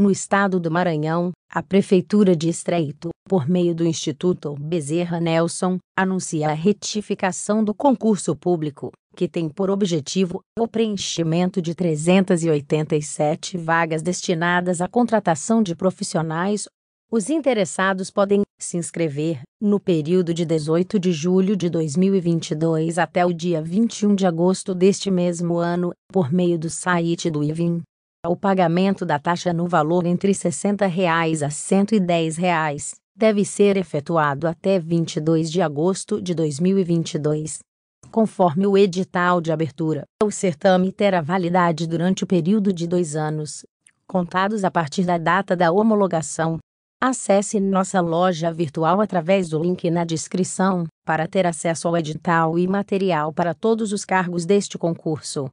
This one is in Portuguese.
No estado do Maranhão, a Prefeitura de Estreito, por meio do Instituto Bezerra Nelson, anuncia a retificação do concurso público, que tem por objetivo o preenchimento de 387 vagas destinadas à contratação de profissionais. Os interessados podem se inscrever no período de 18 de julho de 2022 até o dia 21 de agosto deste mesmo ano, por meio do site do IVIN o pagamento da taxa no valor entre R$ 60 reais a R$ 110 reais deve ser efetuado até 22 de agosto de 2022. Conforme o edital de abertura, o certame terá validade durante o período de dois anos, contados a partir da data da homologação. Acesse nossa loja virtual através do link na descrição para ter acesso ao edital e material para todos os cargos deste concurso.